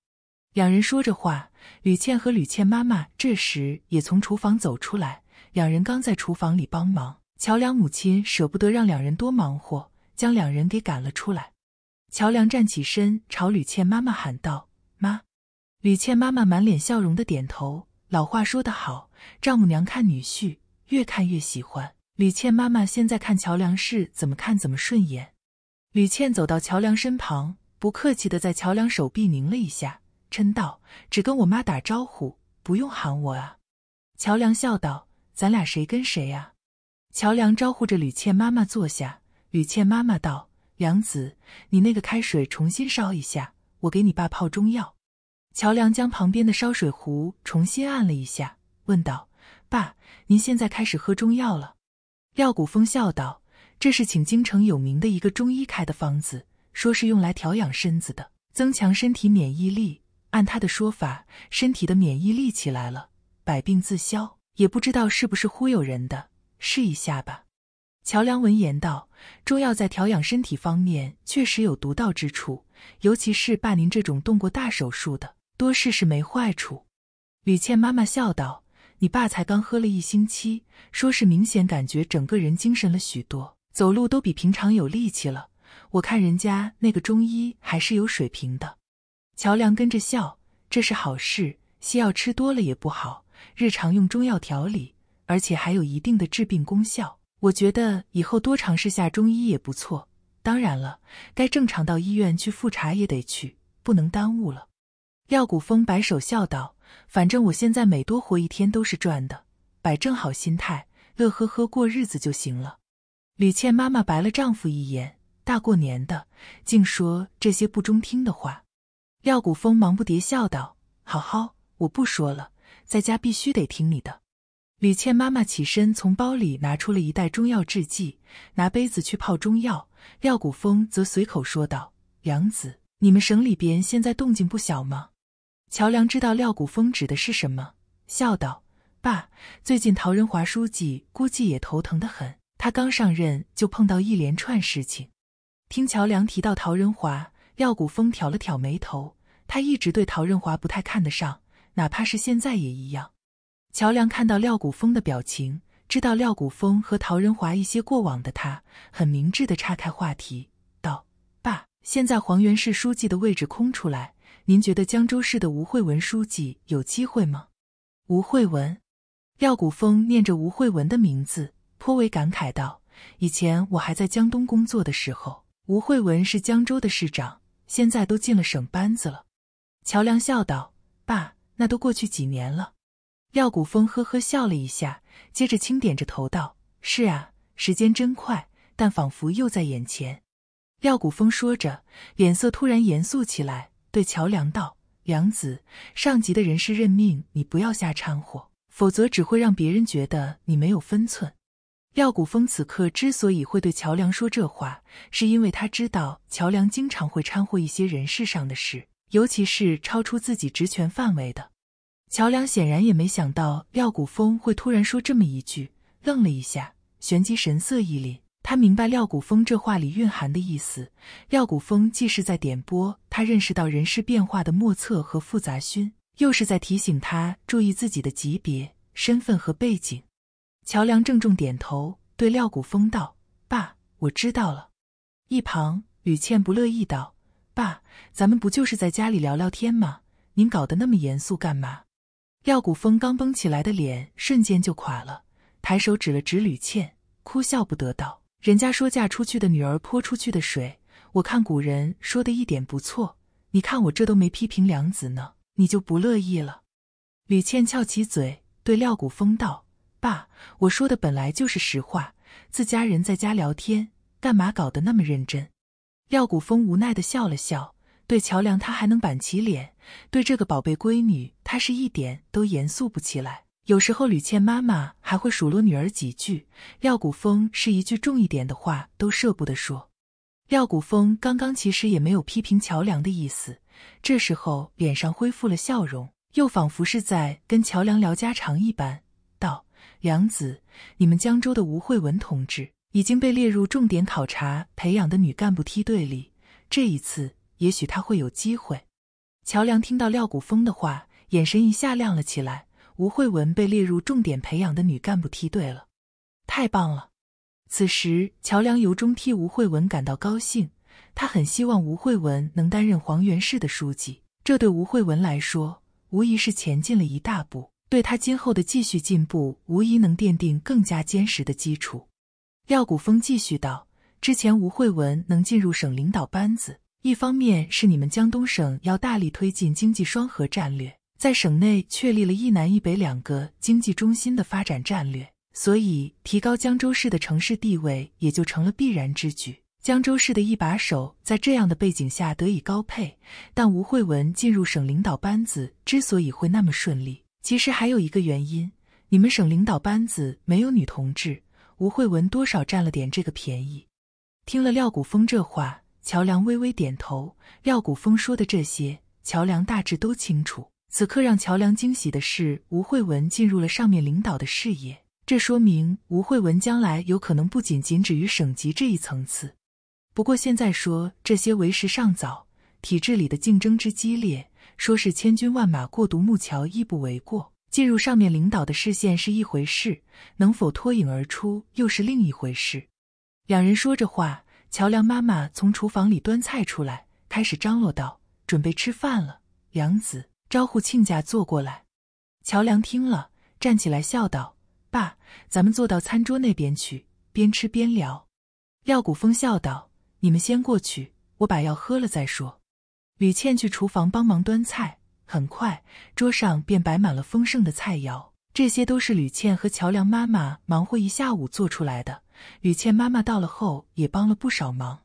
两人说着话，吕倩和吕倩妈妈这时也从厨房走出来。两人刚在厨房里帮忙，乔梁母亲舍不得让两人多忙活，将两人给赶了出来。乔梁站起身，朝吕倩妈妈喊道：“妈！”吕倩妈妈满脸笑容的点头。老话说得好，丈母娘看女婿，越看越喜欢。吕倩妈妈现在看乔梁是怎么看怎么顺眼。吕倩走到乔梁身旁，不客气的在乔梁手臂拧了一下，嗔道：“只跟我妈打招呼，不用喊我啊。”乔梁笑道：“咱俩谁跟谁啊？”乔梁招呼着吕倩妈妈坐下。吕倩妈妈道：“梁子，你那个开水重新烧一下，我给你爸泡中药。”乔梁将旁边的烧水壶重新按了一下，问道：“爸，您现在开始喝中药了？”廖谷风笑道：“这是请京城有名的一个中医开的方子，说是用来调养身子的，增强身体免疫力。按他的说法，身体的免疫力起来了，百病自消。也不知道是不是忽悠人的，试一下吧。”乔梁闻言道：“中药在调养身体方面确实有独到之处，尤其是爸您这种动过大手术的，多试试没坏处。”吕倩妈妈笑道。你爸才刚喝了一星期，说是明显感觉整个人精神了许多，走路都比平常有力气了。我看人家那个中医还是有水平的。乔梁跟着笑，这是好事。西药吃多了也不好，日常用中药调理，而且还有一定的治病功效。我觉得以后多尝试下中医也不错。当然了，该正常到医院去复查也得去，不能耽误了。廖古风摆手笑道：“反正我现在每多活一天都是赚的，摆正好心态，乐呵呵过日子就行了。”吕倩妈妈白了丈夫一眼：“大过年的，净说这些不中听的话。”廖古风忙不迭笑道：“好好，我不说了，在家必须得听你的。”吕倩妈妈起身从包里拿出了一袋中药制剂，拿杯子去泡中药。廖古风则随口说道：“杨子，你们省里边现在动静不小吗？”乔梁知道廖谷峰指的是什么，笑道：“爸，最近陶仁华书记估计也头疼得很，他刚上任就碰到一连串事情。”听乔梁提到陶仁华，廖谷峰挑了挑眉头，他一直对陶仁华不太看得上，哪怕是现在也一样。乔梁看到廖谷峰的表情，知道廖谷峰和陶仁华一些过往的他，很明智的岔开话题，道：“爸，现在黄原市书记的位置空出来。”您觉得江州市的吴慧文书记有机会吗？吴慧文，廖谷峰念着吴慧文的名字，颇为感慨道：“以前我还在江东工作的时候，吴慧文是江州的市长，现在都进了省班子了。”乔梁笑道：“爸，那都过去几年了。”廖谷峰呵呵笑了一下，接着轻点着头道：“是啊，时间真快，但仿佛又在眼前。”廖谷峰说着，脸色突然严肃起来。对乔梁道，梁子，上级的人事任命，你不要瞎掺和，否则只会让别人觉得你没有分寸。廖古风此刻之所以会对乔梁说这话，是因为他知道乔梁经常会掺和一些人事上的事，尤其是超出自己职权范围的。乔梁显然也没想到廖古风会突然说这么一句，愣了一下，旋即神色一凛。他明白廖古风这话里蕴含的意思，廖古风既是在点拨他认识到人事变化的莫测和复杂熏，又是在提醒他注意自己的级别、身份和背景。乔梁郑重点头，对廖古风道：“爸，我知道了。”一旁吕倩不乐意道：“爸，咱们不就是在家里聊聊天吗？您搞得那么严肃干嘛？”廖古风刚绷起来的脸瞬间就垮了，抬手指了指吕倩，哭笑不得道。人家说嫁出去的女儿泼出去的水，我看古人说的一点不错。你看我这都没批评梁子呢，你就不乐意了？吕倩翘起嘴对廖古风道：“爸，我说的本来就是实话，自家人在家聊天，干嘛搞得那么认真？”廖古风无奈的笑了笑，对乔梁他还能板起脸，对这个宝贝闺女，他是一点都严肃不起来。有时候，吕倩妈妈还会数落女儿几句。廖谷风是一句重一点的话都舍不得说。廖谷风刚刚其实也没有批评乔梁的意思，这时候脸上恢复了笑容，又仿佛是在跟乔梁聊家常一般，道：“梁子，你们江州的吴慧文同志已经被列入重点考察培养的女干部梯队里，这一次也许她会有机会。”乔梁听到廖谷风的话，眼神一下亮了起来。吴慧文被列入重点培养的女干部梯队了，太棒了！此时，乔梁由衷替吴慧文感到高兴。他很希望吴慧文能担任黄原市的书记，这对吴慧文来说无疑是前进了一大步，对他今后的继续进步无疑能奠定更加坚实的基础。廖谷峰继续道：“之前吴慧文能进入省领导班子，一方面是你们江东省要大力推进经济双核战略。”在省内确立了一南一北两个经济中心的发展战略，所以提高江州市的城市地位也就成了必然之举。江州市的一把手在这样的背景下得以高配，但吴慧文进入省领导班子之所以会那么顺利，其实还有一个原因：你们省领导班子没有女同志，吴慧文多少占了点这个便宜。听了廖谷峰这话，乔梁微微点头。廖谷峰说的这些，乔梁大致都清楚。此刻让乔梁惊喜的是，吴慧文进入了上面领导的视野，这说明吴慧文将来有可能不仅仅止于省级这一层次。不过现在说这些为时尚早，体制里的竞争之激烈，说是千军万马过独木桥亦不为过。进入上面领导的视线是一回事，能否脱颖而出又是另一回事。两人说着话，乔梁妈妈从厨房里端菜出来，开始张罗道：“准备吃饭了，梁子。”招呼亲家坐过来。乔梁听了，站起来笑道：“爸，咱们坐到餐桌那边去，边吃边聊。”廖谷风笑道：“你们先过去，我把药喝了再说。”吕倩去厨房帮忙端菜，很快桌上便摆满了丰盛的菜肴，这些都是吕倩和乔梁妈妈忙活一下午做出来的。吕倩妈妈到了后也帮了不少忙，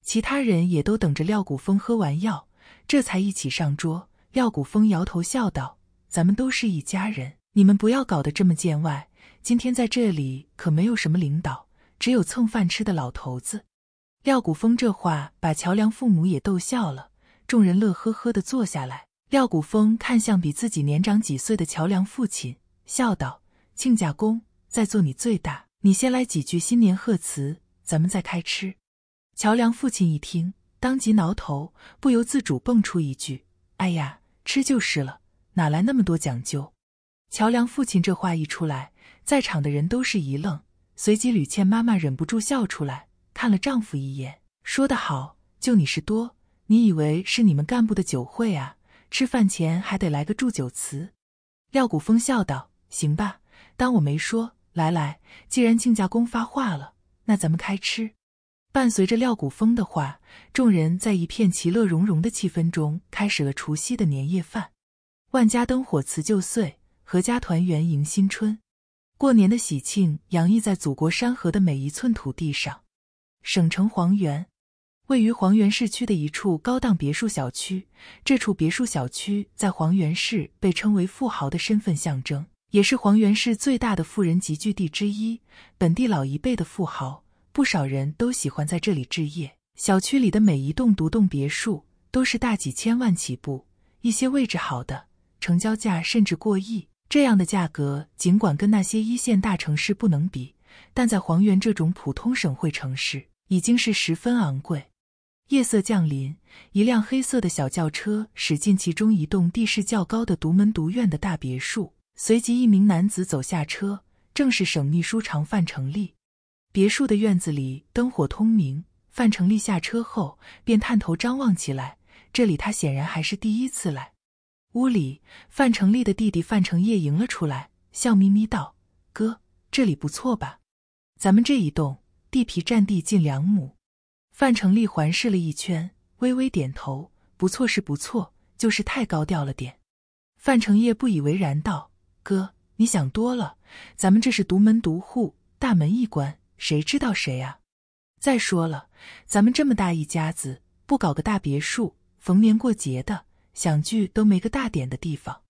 其他人也都等着廖谷风喝完药，这才一起上桌。廖古风摇头笑道：“咱们都是一家人，你们不要搞得这么见外。今天在这里可没有什么领导，只有蹭饭吃的老头子。”廖古风这话把乔梁父母也逗笑了，众人乐呵呵的坐下来。廖古风看向比自己年长几岁的乔梁父亲，笑道：“亲家公，在座你最大，你先来几句新年贺词，咱们再开吃。”乔梁父亲一听，当即挠头，不由自主蹦出一句：“哎呀！”吃就是了，哪来那么多讲究？乔梁父亲这话一出来，在场的人都是一愣，随即吕倩妈妈忍不住笑出来，看了丈夫一眼，说：“的好，就你是多，你以为是你们干部的酒会啊？吃饭前还得来个祝酒词。”廖谷风笑道：“行吧，当我没说。来来，既然亲家公发话了，那咱们开吃。”伴随着廖古风的话，众人在一片其乐融融的气氛中开始了除夕的年夜饭。万家灯火辞旧岁，合家团圆迎新春。过年的喜庆洋溢在祖国山河的每一寸土地上。省城黄源，位于黄源市区的一处高档别墅小区。这处别墅小区在黄源市被称为富豪的身份象征，也是黄源市最大的富人集聚地之一。本地老一辈的富豪。不少人都喜欢在这里置业，小区里的每一栋独栋别墅都是大几千万起步，一些位置好的成交价甚至过亿。这样的价格尽管跟那些一线大城市不能比，但在黄原这种普通省会城市已经是十分昂贵。夜色降临，一辆黑色的小轿车驶进其中一栋地势较高的独门独院的大别墅，随即一名男子走下车，正是省秘书长范成立。别墅的院子里灯火通明，范成立下车后便探头张望起来。这里他显然还是第一次来。屋里，范成立的弟弟范成业迎了出来，笑眯眯道：“哥，这里不错吧？咱们这一栋地皮占地近两亩。”范成立环视了一圈，微微点头：“不错是不错，就是太高调了点。”范成业不以为然道：“哥，你想多了，咱们这是独门独户，大门一关。”谁知道谁啊？再说了，咱们这么大一家子，不搞个大别墅，逢年过节的想聚都没个大点的地方。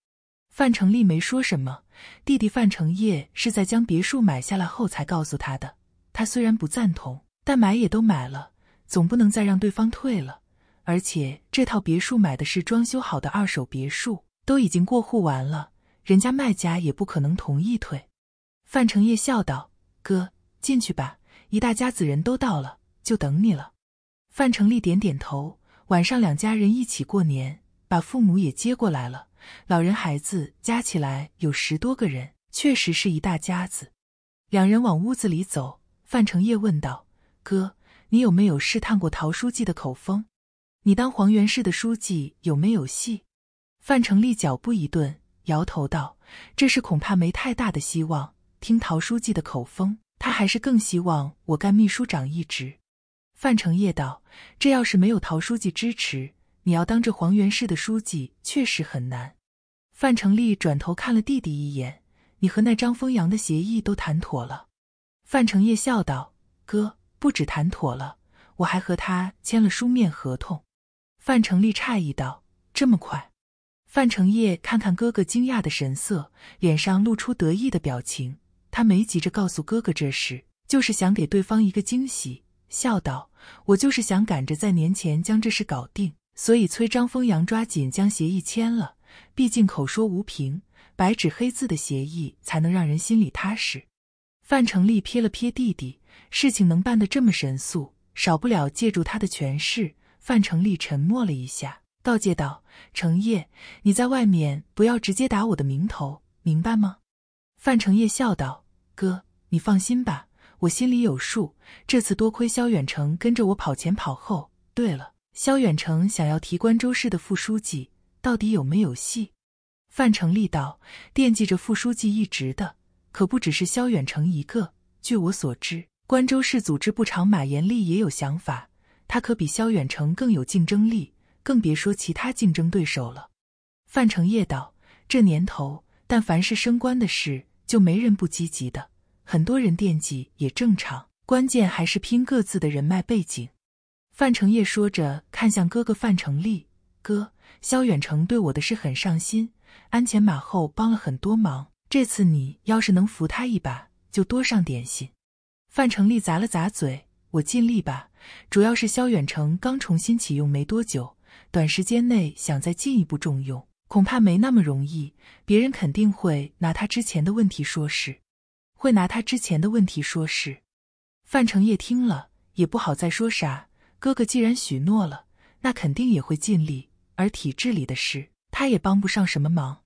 范成利没说什么，弟弟范成业是在将别墅买下来后才告诉他的。他虽然不赞同，但买也都买了，总不能再让对方退了。而且这套别墅买的是装修好的二手别墅，都已经过户完了，人家卖家也不可能同意退。范成业笑道：“哥。”进去吧，一大家子人都到了，就等你了。范成利点点头。晚上两家人一起过年，把父母也接过来了，老人孩子加起来有十多个人，确实是一大家子。两人往屋子里走，范成业问道：“哥，你有没有试探过陶书记的口风？你当黄元市的书记有没有戏？”范成利脚步一顿，摇头道：“这事恐怕没太大的希望。听陶书记的口风。”他还是更希望我干秘书长一职。范成业道：“这要是没有陶书记支持，你要当这黄元氏的书记，确实很难。”范成立转头看了弟弟一眼：“你和那张丰阳的协议都谈妥了？”范成业笑道：“哥，不止谈妥了，我还和他签了书面合同。”范成立诧异道：“这么快？”范成业看看哥哥惊讶的神色，脸上露出得意的表情。他没急着告诉哥哥这事，就是想给对方一个惊喜，笑道：“我就是想赶着在年前将这事搞定，所以催张丰阳抓紧将协议签了。毕竟口说无凭，白纸黑字的协议才能让人心里踏实。”范成利瞥了瞥弟弟，事情能办得这么神速，少不了借助他的权势。范成利沉默了一下，告诫道：“成业，你在外面不要直接打我的名头，明白吗？”范成业笑道。哥，你放心吧，我心里有数。这次多亏肖远成跟着我跑前跑后。对了，肖远成想要提关州市的副书记，到底有没有戏？范成利道，惦记着副书记一职的可不只是肖远成一个。据我所知，关州市组织部长马延利也有想法，他可比肖远成更有竞争力，更别说其他竞争对手了。范成业道，这年头，但凡是升官的事。就没人不积极的，很多人惦记也正常。关键还是拼各自的人脉背景。范成业说着，看向哥哥范成利：“哥，萧远成对我的事很上心，鞍前马后帮了很多忙。这次你要是能扶他一把，就多上点心。”范成利砸了砸嘴：“我尽力吧。主要是萧远成刚重新启用没多久，短时间内想再进一步重用。”恐怕没那么容易，别人肯定会拿他之前的问题说事，会拿他之前的问题说事。范成业听了也不好再说啥。哥哥既然许诺了，那肯定也会尽力。而体制里的事，他也帮不上什么忙。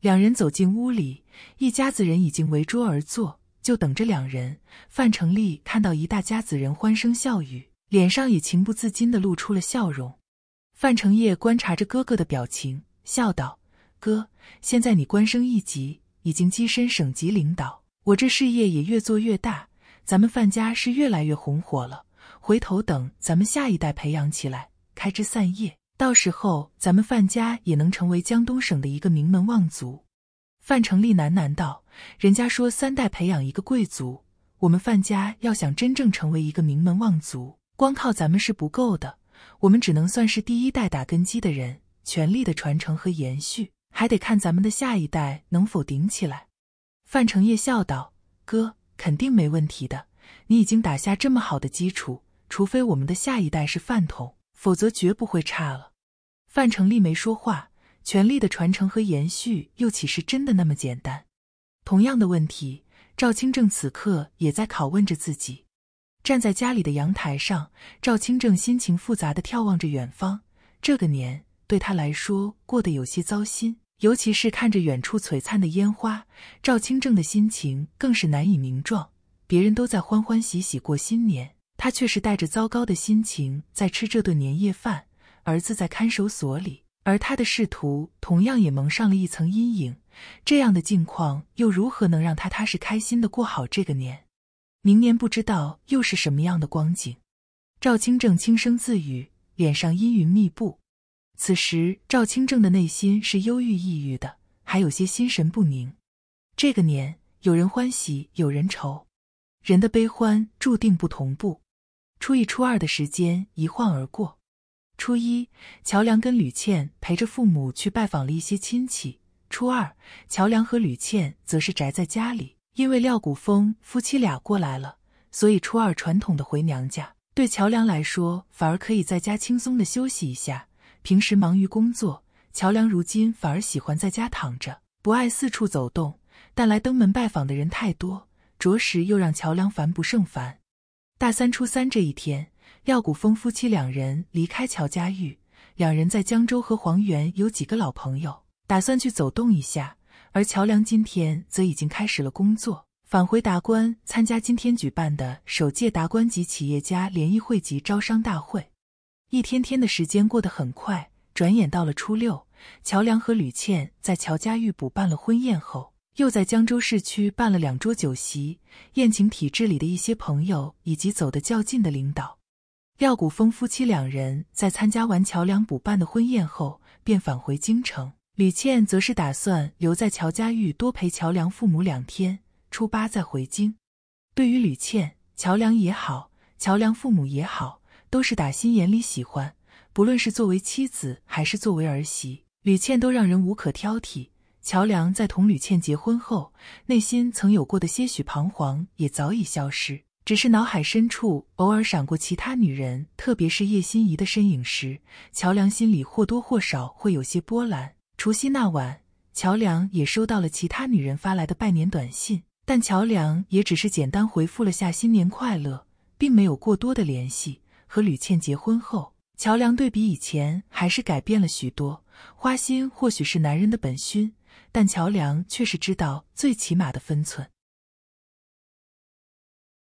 两人走进屋里，一家子人已经围桌而坐，就等着两人。范成利看到一大家子人欢声笑语，脸上也情不自禁的露出了笑容。范成业观察着哥哥的表情。笑道：“哥，现在你官升一级，已经跻身省级领导，我这事业也越做越大，咱们范家是越来越红火了。回头等咱们下一代培养起来，开枝散叶，到时候咱们范家也能成为江东省的一个名门望族。”范成立喃喃道：“人家说三代培养一个贵族，我们范家要想真正成为一个名门望族，光靠咱们是不够的，我们只能算是第一代打根基的人。”权力的传承和延续，还得看咱们的下一代能否顶起来。范成业笑道：“哥，肯定没问题的。你已经打下这么好的基础，除非我们的下一代是饭桶，否则绝不会差了。”范成利没说话。权力的传承和延续，又岂是真的那么简单？同样的问题，赵清正此刻也在拷问着自己。站在家里的阳台上，赵清正心情复杂的眺望着远方。这个年。对他来说，过得有些糟心，尤其是看着远处璀璨的烟花，赵清正的心情更是难以名状。别人都在欢欢喜喜过新年，他却是带着糟糕的心情在吃这顿年夜饭。儿子在看守所里，而他的仕途同样也蒙上了一层阴影。这样的境况又如何能让他踏实开心的过好这个年？明年不知道又是什么样的光景？赵清正轻声自语，脸上阴云密布。此时，赵清正的内心是忧郁、抑郁的，还有些心神不宁。这个年，有人欢喜，有人愁，人的悲欢注定不同步。初一、初二的时间一晃而过。初一，乔梁跟吕倩陪着父母去拜访了一些亲戚；初二，乔梁和吕倩则是宅在家里，因为廖谷峰夫妻俩过来了，所以初二传统的回娘家，对乔梁来说反而可以在家轻松的休息一下。平时忙于工作，乔梁如今反而喜欢在家躺着，不爱四处走动。但来登门拜访的人太多，着实又让乔梁烦不胜烦。大三初三这一天，廖谷峰夫妻两人离开乔家峪，两人在江州和黄原有几个老朋友，打算去走动一下。而乔梁今天则已经开始了工作，返回达官参加今天举办的首届达官级企业家联谊会及招商大会。一天天的时间过得很快，转眼到了初六，乔梁和吕倩在乔家峪补办了婚宴后，又在江州市区办了两桌酒席，宴请体制里的一些朋友以及走得较近的领导。廖谷峰夫妻两人在参加完乔梁补办的婚宴后，便返回京城。吕倩则是打算留在乔家峪多陪乔梁父母两天，初八再回京。对于吕倩、乔梁也好，乔梁父母也好。都是打心眼里喜欢，不论是作为妻子还是作为儿媳，吕倩都让人无可挑剔。乔梁在同吕倩结婚后，内心曾有过的些许彷徨也早已消失，只是脑海深处偶尔闪过其他女人，特别是叶心怡的身影时，乔梁心里或多或少会有些波澜。除夕那晚，乔梁也收到了其他女人发来的拜年短信，但乔梁也只是简单回复了下“新年快乐”，并没有过多的联系。和吕倩结婚后，乔梁对比以前还是改变了许多。花心或许是男人的本勋，但乔梁却是知道最起码的分寸。